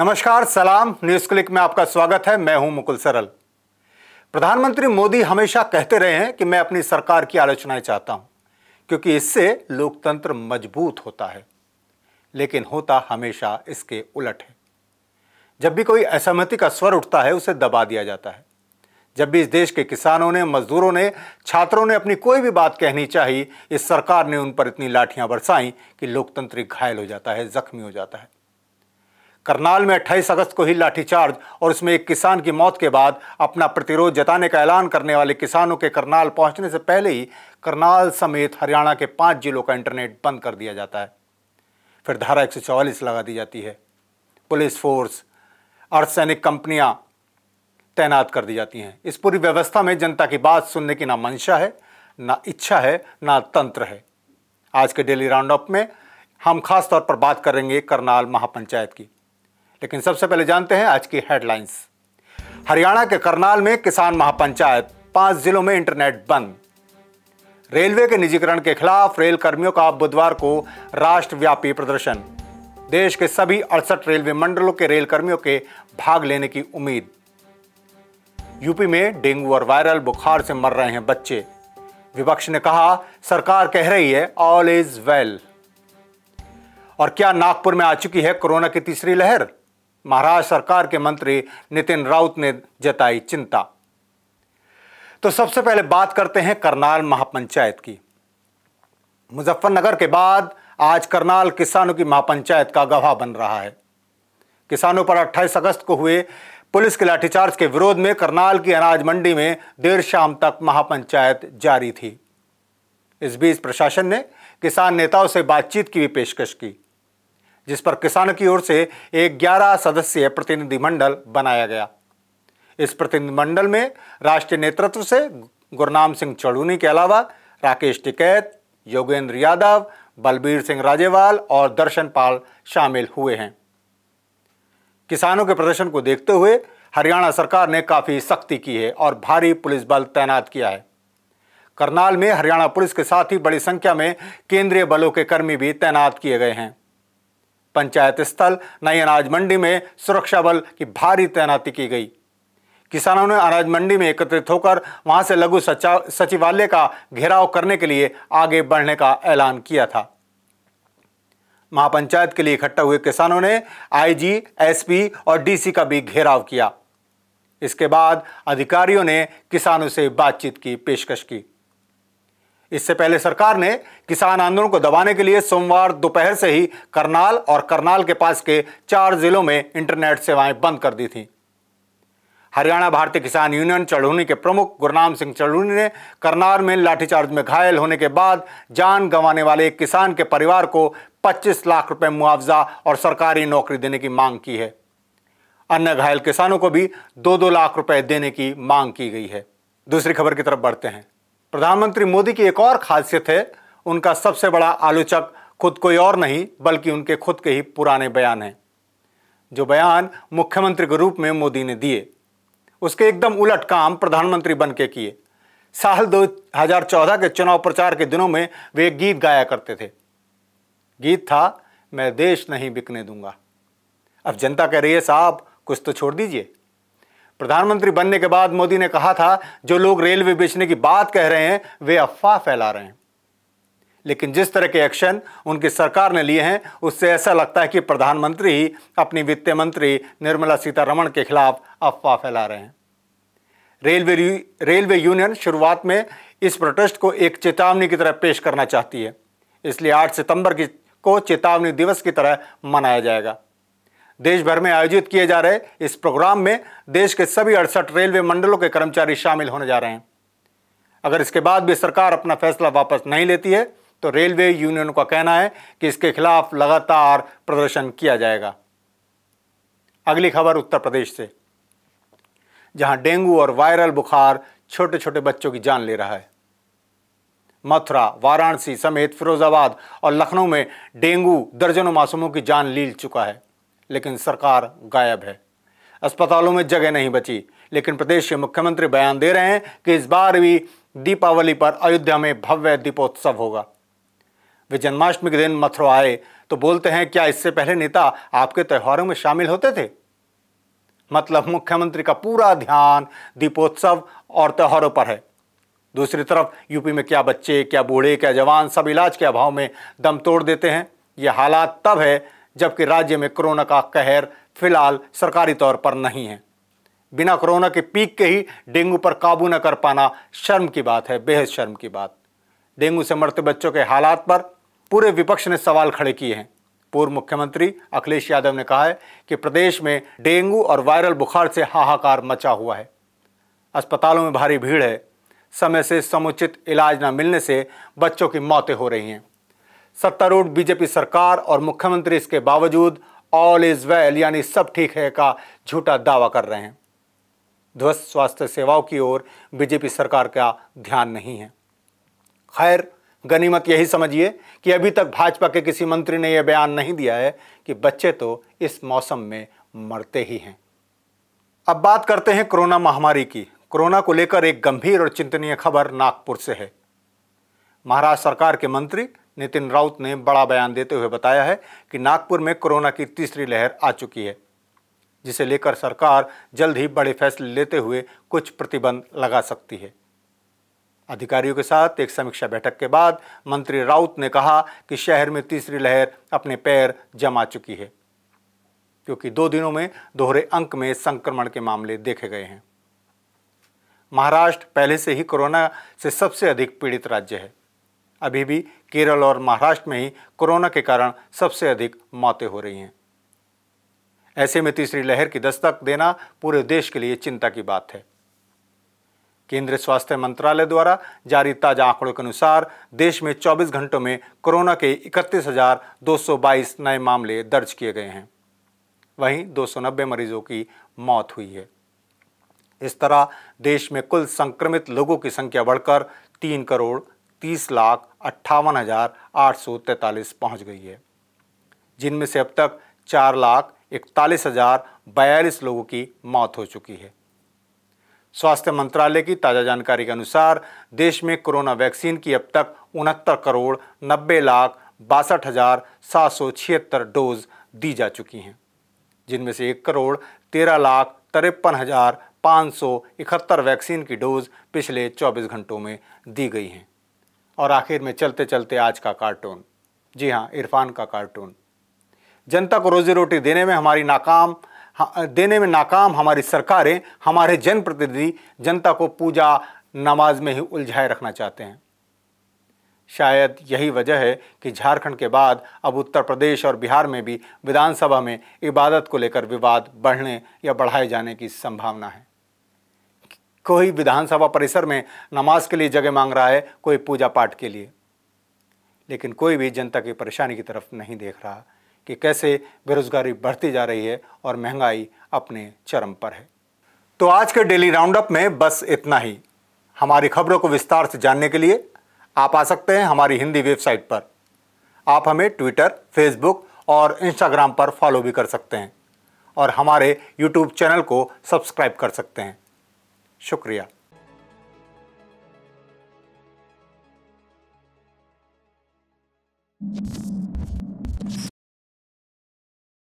नमस्कार सलाम news click में आपका स्वागत है मैं हूं मुकुल सरल प्रधानमंत्री मोदी हमेशा कहते रहे हैं कि मैं अपनी सरकार की आलोचनाएं चाहता हूं क्योंकि इससे लोकतंत्र मजबूत होता है लेकिन होता हमेशा इसके उलट है जब भी कोई असहमति का स्वर उठता है उसे दबा दिया जाता है जब भी इस देश के किसानों ने मजदूरों ने छात्रों ने अपनी कोई भी बात कहनी चाहिए इस सरकार ने उन पर इतनी लाठियां बरसाई कि लोकतंत्र घायल हो जाता है जख्मी हो जाता है करनाल में 28 अगस्त को ही लाठीचार्ज और उसमें एक किसान की मौत के बाद अपना प्रतिरोध जताने का ऐलान करने वाले किसानों के करनाल पहुंचने से पहले ही करनाल समेत हरियाणा के पाँच जिलों का इंटरनेट बंद कर दिया जाता है फिर धारा एक लगा दी जाती है पुलिस फोर्स अर्धसैनिक कंपनियां तैनात कर दी जाती हैं इस पूरी व्यवस्था में जनता की बात सुनने की ना मंशा है ना इच्छा है ना तंत्र है आज के डेली अप में हम खास तौर पर बात करेंगे करनाल महापंचायत की लेकिन सबसे पहले जानते हैं आज की हेडलाइंस हरियाणा के करनाल में किसान महापंचायत पांच जिलों में इंटरनेट बंद रेलवे के निजीकरण के खिलाफ रेल कर्मियों का बुधवार को राष्ट्रव्यापी प्रदर्शन देश के सभी अड़सठ रेलवे मंडलों के रेल कर्मियों के भाग लेने की उम्मीद यूपी में डेंगू और वायरल बुखार से मर रहे हैं बच्चे विपक्ष ने कहा सरकार कह रही है ऑल इज वेल और क्या नागपुर में आ चुकी है कोरोना की तीसरी लहर महाराज सरकार के मंत्री नितिन राउत ने जताई चिंता तो सबसे पहले बात करते हैं करनाल महापंचायत की मुजफ्फरनगर के बाद आज करनाल किसानों की महापंचायत का गवाह बन रहा है किसानों पर 28 अगस्त को हुए पुलिस के लाठीचार्ज के विरोध में करनाल की अनाज मंडी में देर शाम तक महापंचायत जारी थी इस बीच प्रशासन ने किसान नेताओं से बातचीत की भी पेशकश की जिस पर किसानों की ओर से एक ग्यारह सदस्यीय प्रतिनिधिमंडल बनाया गया इस प्रतिनिधिमंडल में राष्ट्रीय नेतृत्व से गुरनाम सिंह चढ़ूनी के अलावा राकेश टिकैत योगेंद्र यादव बलबीर सिंह राजेवाल और दर्शन पाल शामिल हुए हैं किसानों के प्रदर्शन को देखते हुए हरियाणा सरकार ने काफ़ी सख्ती की है और भारी पुलिस बल तैनात किया है करनाल में हरियाणा पुलिस के साथ ही बड़ी संख्या में केंद्रीय बलों के कर्मी भी तैनात किए गए हैं पंचायत स्थल नई अनाज मंडी में सुरक्षा बल की भारी तैनाती की गई किसानों ने अनाज मंडी में एकत्रित होकर वहां से लघु सचिवालय का घेराव करने के लिए आगे बढ़ने का ऐलान किया था महापंचायत के लिए इकट्ठा हुए किसानों ने आईजी, एसपी और डीसी का भी घेराव किया इसके बाद अधिकारियों ने किसानों से बातचीत की पेशकश की इससे पहले सरकार ने किसान आंदोलन को दबाने के लिए सोमवार दोपहर से ही करनाल और करनाल के पास के चार जिलों में इंटरनेट सेवाएं बंद कर दी थी हरियाणा भारतीय किसान यूनियन चढ़ूनी के प्रमुख गुरनाम सिंह चढ़ूनी ने करनाल में लाठीचार्ज में घायल होने के बाद जान गंवाने वाले एक किसान के परिवार को 25 लाख रुपए मुआवजा और सरकारी नौकरी देने की मांग की है अन्य घायल किसानों को भी दो दो लाख रुपए देने की मांग की गई है दूसरी खबर की तरफ बढ़ते हैं प्रधानमंत्री मोदी की एक और खासियत है उनका सबसे बड़ा आलोचक खुद कोई और नहीं बल्कि उनके खुद के ही पुराने बयान हैं जो बयान मुख्यमंत्री के रूप में मोदी ने दिए उसके एकदम उलट काम प्रधानमंत्री बन के किए साल 2014 के चुनाव प्रचार के दिनों में वे गीत गाया करते थे गीत था मैं देश नहीं बिकने दूंगा अब जनता कह रही है साहब कुछ तो छोड़ दीजिए प्रधानमंत्री बनने के बाद मोदी ने कहा था जो लोग रेलवे बेचने की बात कह रहे हैं वे अफवाह फैला रहे हैं लेकिन जिस तरह के एक्शन उनकी सरकार ने लिए हैं उससे ऐसा लगता है कि प्रधानमंत्री ही अपनी वित्त मंत्री निर्मला सीतारमण के खिलाफ अफवाह फैला रहे हैं रेलवे रेलवे यूनियन शुरुआत में इस प्रोटेस्ट को एक चेतावनी की तरह पेश करना चाहती है इसलिए 8 सितंबर की को चेतावनी दिवस की तरह मनाया जाएगा देश भर में आयोजित किए जा रहे इस प्रोग्राम में देश के सभी अड़सठ रेलवे मंडलों के कर्मचारी शामिल होने जा रहे हैं अगर इसके बाद भी सरकार अपना फैसला वापस नहीं लेती है तो रेलवे यूनियन का कहना है कि इसके खिलाफ लगातार प्रदर्शन किया जाएगा अगली खबर उत्तर प्रदेश से जहां डेंगू और वायरल बुखार छोटे छोटे बच्चों की जान ले रहा है मथुरा वाराणसी समेत फिरोजाबाद और लखनऊ में डेंगू दर्जनों मासूमों की जान लील चुका है लेकिन सरकार गायब है अस्पतालों में जगह नहीं बची लेकिन प्रदेश के मुख्यमंत्री बयान दे रहे हैं कि इस बार भी दीपावली पर अयोध्या में भव्य दीपोत्सव होगा वे जन्माष्टमी के दिन मथुरा आए तो बोलते हैं क्या इससे पहले नेता आपके त्योहारों में शामिल होते थे मतलब मुख्यमंत्री का पूरा ध्यान दीपोत्सव और त्योहारों पर है दूसरी तरफ यूपी में क्या बच्चे क्या बूढ़े क्या जवान सब इलाज के अभाव में दम तोड़ देते हैं यह हालात तब है जबकि राज्य में कोरोना का कहर फिलहाल सरकारी तौर पर नहीं है बिना कोरोना के पीक के ही डेंगू पर काबू न कर पाना शर्म की बात है बेहद शर्म की बात डेंगू से मरते बच्चों के हालात पर पूरे विपक्ष ने सवाल खड़े किए हैं पूर्व मुख्यमंत्री अखिलेश यादव ने कहा है कि प्रदेश में डेंगू और वायरल बुखार से हाहाकार मचा हुआ है अस्पतालों में भारी भीड़ है समय से समुचित इलाज न मिलने से बच्चों की मौतें हो रही हैं सत्तारूढ़ बीजेपी सरकार और मुख्यमंत्री इसके बावजूद ऑल इज वेल यानी सब ठीक है का झूठा दावा कर रहे हैं ध्वस्त स्वास्थ्य सेवाओं की ओर बीजेपी सरकार का ध्यान नहीं है खैर गनीमत यही समझिए कि अभी तक भाजपा के किसी मंत्री ने यह बयान नहीं दिया है कि बच्चे तो इस मौसम में मरते ही हैं अब बात करते हैं कोरोना महामारी की कोरोना को लेकर एक गंभीर और चिंतनीय खबर नागपुर से है महाराष्ट्र सरकार के मंत्री नितिन राउत ने बड़ा बयान देते हुए बताया है कि नागपुर में कोरोना की तीसरी लहर आ चुकी है जिसे लेकर सरकार जल्द ही बड़े फैसले लेते हुए कुछ प्रतिबंध लगा सकती है अधिकारियों के साथ एक समीक्षा बैठक के बाद मंत्री राउत ने कहा कि शहर में तीसरी लहर अपने पैर जमा चुकी है क्योंकि दो दिनों में दोहरे अंक में संक्रमण के मामले देखे गए हैं महाराष्ट्र पहले से ही कोरोना से सबसे अधिक पीड़ित राज्य है अभी भी केरल और महाराष्ट्र में ही कोरोना के कारण सबसे अधिक मौतें हो रही हैं ऐसे में तीसरी लहर की दस्तक देना पूरे देश के लिए चिंता की बात है केंद्रीय स्वास्थ्य मंत्रालय द्वारा जारी ताजा आंकड़ों के अनुसार देश में 24 घंटों में कोरोना के 31,222 नए मामले दर्ज किए गए हैं वहीं दो मरीजों की मौत हुई है इस तरह देश में कुल संक्रमित लोगों की संख्या बढ़कर तीन करोड़ तीस लाख अट्ठावन हज़ार आठ सौ तैंतालीस पहुँच गई है जिनमें से अब तक चार लाख इकतालीस हज़ार बयालीस लोगों की मौत हो चुकी है स्वास्थ्य मंत्रालय की ताज़ा जानकारी के अनुसार देश में कोरोना वैक्सीन की अब तक उनहत्तर करोड़ नब्बे लाख बासठ हज़ार सात सौ छिहत्तर डोज दी जा चुकी हैं जिनमें से एक करोड़ तेरह लाख तिरपन हज़ार पाँच सौ इकहत्तर वैक्सीन की डोज पिछले चौबीस घंटों में दी गई हैं और आखिर में चलते चलते आज का कार्टून जी हाँ इरफान का कार्टून जनता को रोजी रोटी देने में हमारी नाकाम देने में नाकाम हमारी सरकारें हमारे जनप्रतिनिधि जनता को पूजा नमाज में ही उलझाए रखना चाहते हैं शायद यही वजह है कि झारखंड के बाद अब उत्तर प्रदेश और बिहार में भी विधानसभा में इबादत को लेकर विवाद बढ़ने या बढ़ाए जाने की संभावना है कोई विधानसभा परिसर में नमाज के लिए जगह मांग रहा है कोई पूजा पाठ के लिए लेकिन कोई भी जनता की परेशानी की तरफ नहीं देख रहा कि कैसे बेरोज़गारी बढ़ती जा रही है और महंगाई अपने चरम पर है तो आज के डेली राउंडअप में बस इतना ही हमारी खबरों को विस्तार से जानने के लिए आप आ सकते हैं हमारी हिंदी वेबसाइट पर आप हमें ट्विटर फेसबुक और इंस्टाग्राम पर फॉलो भी कर सकते हैं और हमारे यूट्यूब चैनल को सब्सक्राइब कर सकते हैं शुक्रिया you